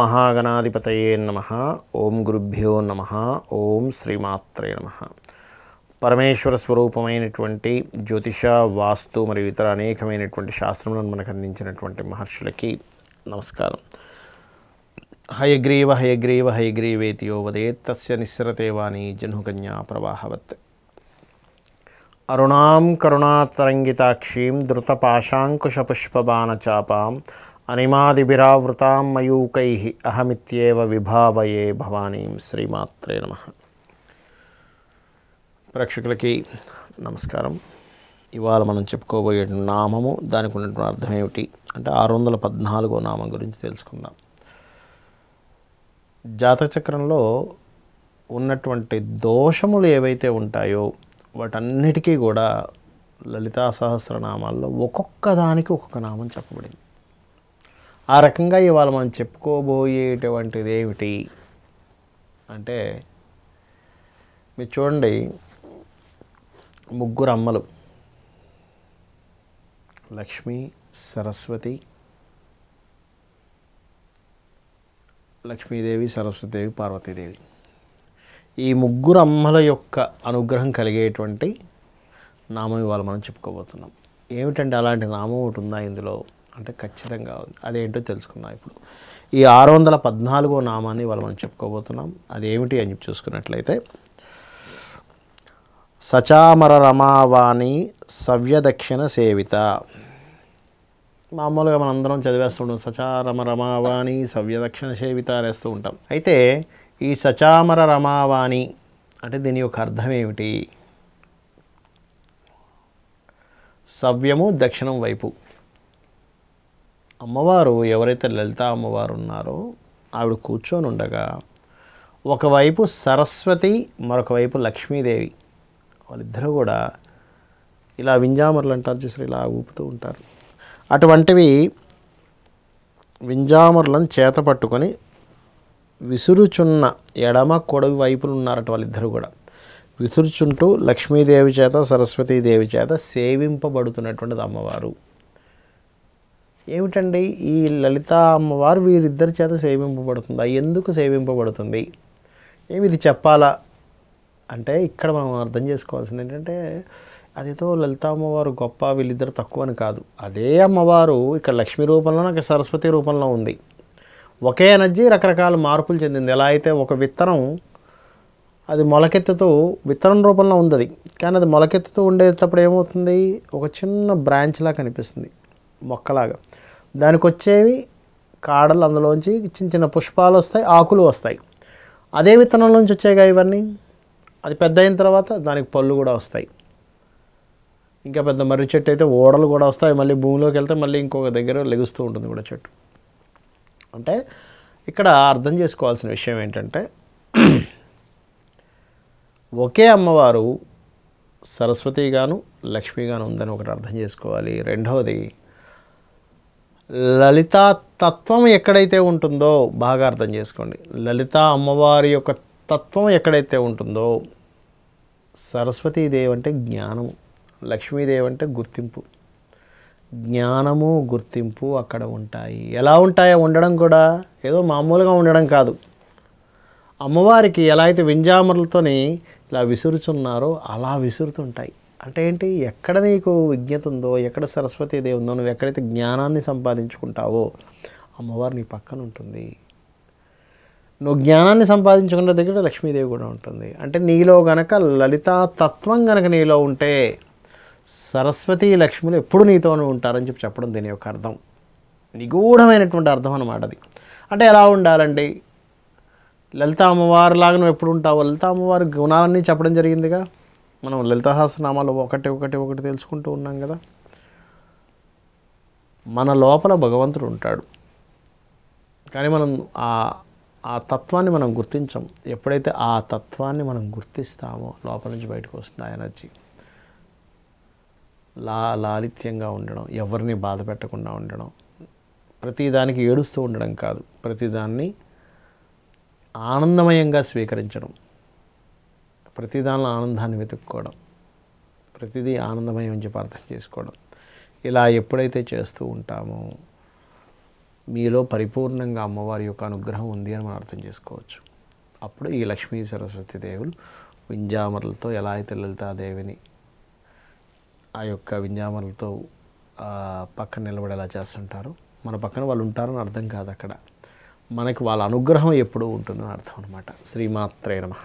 మహాగణాధిపతయే నమ ఓం గురుభ్యో నమ ఓం శ్రీమాత్రే నమ పరమేశ్వర స్వరూపమైనటువంటి జ్యోతిష వాస్తు మరియు ఇతర అనేకమైనటువంటి శాస్త్రములను మనకు అందించినటువంటి మహర్షులకి నమస్కారం హయగ్రీవ హయగ్రీవ హయగ్రీవేతి వదే తస్య నిస్సరతే జనుకన్యా ప్రవాహవత్ అరుణాం కరుణాతరంగితాక్షీం ద్రుతపాశాంకుశపుష్పబాణచాపాం అనిమాదిభిరావృతాం మయూకై అహమిత్యేవ విభావయే భవానీం శ్రీమాత్రే నమ ప్రేక్షకులకి నమస్కారం ఇవాళ మనం చెప్పుకోబోయే నామము దానికి ఉన్నటువంటి అర్థం ఏమిటి అంటే ఆరు వందల పద్నాలుగో నామం గురించి తెలుసుకుందాం జాతక చక్రంలో ఉన్నటువంటి దోషములు ఏవైతే ఉంటాయో వాటన్నిటికీ కూడా లలితా సహస్రనామాల్లో ఒక్కొక్క దానికి ఒక్కొక్క నామం చెప్పబడింది ఆ రకంగా ఇవాళ మనం చెప్పుకోబోయేటువంటిది ఏమిటి అంటే మీరు చూడండి ముగ్గురు అమ్మలు లక్ష్మి సరస్వతి లక్ష్మీదేవి సరస్వతిదేవి పార్వతీదేవి ఈ ముగ్గురు అమ్మల యొక్క అనుగ్రహం కలిగేటువంటి నామం ఇవాళ మనం చెప్పుకోబోతున్నాం ఏమిటంటే అలాంటి నామం ఒకటి ఉందా ఇందులో అంటే ఖచ్చితంగా అదేంటో తెలుసుకుందాం ఇప్పుడు ఈ ఆరు వందల పద్నాలుగో నామాన్ని వాళ్ళు మనం చెప్పుకోబోతున్నాం అదేమిటి అని చెప్పి చూసుకున్నట్లయితే సచామర రమావాణి సవ్యదక్షిణ సేవిత మామూలుగా మనం చదివేస్తూ చదివేస్తుంటాం సచారమ రమావాణి సవ్యదక్షిణ సేవిత అనేస్తూ ఉంటాం అయితే ఈ సచామర రమావాణి అంటే దీని యొక్క అర్థం ఏమిటి సవ్యము దక్షిణం వైపు అమ్మవారు ఎవరైతే లలిత అమ్మవారు ఉన్నారో ఆవిడ కూర్చొని ఉండగా ఒకవైపు సరస్వతి మరొక వైపు లక్ష్మీదేవి వాళ్ళిద్దరూ కూడా ఇలా వింజామరలు అంటారు చూసారు ఇలా ఊపుతూ ఉంటారు అటువంటివి వింజామరులను చేత పట్టుకొని విసురుచున్న ఎడమ కొడవి వైపులు ఉన్నారట వాళ్ళిద్దరూ కూడా విసురుచుంటూ లక్ష్మీదేవి చేత సరస్వతీదేవి చేత సేవింపబడుతున్నటువంటిది అమ్మవారు ఏమిటండి ఈ లలిత అమ్మవారు వీరిద్దరి చేత సేవింపబడుతుంది ఎందుకు సేవింపబడుతుంది ఏమి ఇది చెప్పాలా అంటే ఇక్కడ మనం అర్థం చేసుకోవాల్సింది ఏంటంటే అదేదో లలిత అమ్మవారు గొప్ప వీళ్ళిద్దరు తక్కువ అని కాదు అదే అమ్మవారు ఇక్కడ లక్ష్మి రూపంలో నాకు సరస్వతి రూపంలో ఉంది ఒకే ఎనర్జీ రకరకాల మార్పులు చెందింది ఎలా అయితే ఒక విత్తనం అది మొలకెత్తుతూ విత్తనం రూపంలో ఉంది అది కానీ అది మొలకెత్తుతూ ఉండేటప్పుడు ఏమవుతుంది ఒక చిన్న బ్రాంచ్లా కనిపిస్తుంది మొక్కలాగా దానికి వచ్చేవి కాడలు అందులోంచి చిన్న చిన్న పుష్పాలు వస్తాయి ఆకులు వస్తాయి అదే విత్తనంలోంచి నుంచి వచ్చాయిగా ఇవన్నీ అది పెద్ద అయిన తర్వాత దానికి పళ్ళు కూడా వస్తాయి ఇంకా పెద్ద మర్రి చెట్టు అయితే ఓడలు కూడా వస్తాయి మళ్ళీ భూమిలోకి వెళ్తే మళ్ళీ ఇంకొక దగ్గర లెగుస్తూ ఉంటుంది కూడా చెట్టు అంటే ఇక్కడ అర్థం చేసుకోవాల్సిన విషయం ఏంటంటే ఒకే అమ్మవారు సరస్వతిగాను లక్ష్మిగాను ఉందని ఒకటి అర్థం చేసుకోవాలి రెండవది లలితాతత్వం ఎక్కడైతే ఉంటుందో బాగా అర్థం చేసుకోండి లలిత అమ్మవారి యొక్క తత్వం ఎక్కడైతే ఉంటుందో సరస్వతీదేవి అంటే జ్ఞానము లక్ష్మీదేవి అంటే గుర్తింపు జ్ఞానము గుర్తింపు అక్కడ ఉంటాయి ఎలా ఉంటాయో ఉండడం కూడా ఏదో మామూలుగా ఉండడం కాదు అమ్మవారికి ఎలా అయితే వింజామరులతోని ఇలా విసురుచున్నారో అలా విసురుతుంటాయి అంటే ఏంటి ఎక్కడ నీకు విజ్ఞత ఉందో ఎక్కడ సరస్వతీదేవి ఉందో నువ్వు ఎక్కడైతే జ్ఞానాన్ని సంపాదించుకుంటావో అమ్మవారు నీ పక్కన ఉంటుంది నువ్వు జ్ఞానాన్ని సంపాదించుకున్న దగ్గర లక్ష్మీదేవి కూడా ఉంటుంది అంటే నీలో గనక లలితాతత్వం తత్వం గనక నీలో ఉంటే సరస్వతి లక్ష్ములు ఎప్పుడు నీతోనే ఉంటారని చెప్పి చెప్పడం దీని యొక్క అర్థం నిగూఢమైనటువంటి అర్థం అనమాట అది అంటే ఎలా ఉండాలండి లలిత అమ్మవారిలాగా నువ్వు ఎప్పుడు ఉంటావు లలిత అమ్మవారి గుణాలన్నీ చెప్పడం జరిగిందిగా మనం లలితహాసనామాలు ఒకటి ఒకటి ఒకటి తెలుసుకుంటూ ఉన్నాం కదా మన లోపల భగవంతుడు ఉంటాడు కానీ మనం ఆ ఆ తత్వాన్ని మనం గుర్తించం ఎప్పుడైతే ఆ తత్వాన్ని మనం గుర్తిస్తామో లోపల నుంచి బయటకు వస్తుంది ఆ ఎనర్జీ లా లాలిత్యంగా ఉండడం ఎవరిని బాధ పెట్టకుండా ఉండడం ప్రతిదానికి ఏడుస్తూ ఉండడం కాదు ప్రతిదాన్ని ఆనందమయంగా స్వీకరించడం ప్రతి దానిలో ఆనందాన్ని వెతుక్కోవడం ప్రతిదీ ఆనందమయం అని చెప్పి అర్థం చేసుకోవడం ఇలా ఎప్పుడైతే చేస్తూ ఉంటామో మీలో పరిపూర్ణంగా అమ్మవారి యొక్క అనుగ్రహం ఉంది అని మనం అర్థం చేసుకోవచ్చు అప్పుడు ఈ లక్ష్మీ సరస్వతి దేవులు వింజామరలతో ఎలా అయితే లలితాదేవిని ఆ యొక్క వింజామరలతో పక్కన నిలబడేలా చేస్తుంటారు మన పక్కన వాళ్ళు ఉంటారని అర్థం కాదు అక్కడ మనకి వాళ్ళ అనుగ్రహం ఎప్పుడూ ఉంటుందని అర్థం అనమాట శ్రీమాత్రే నమ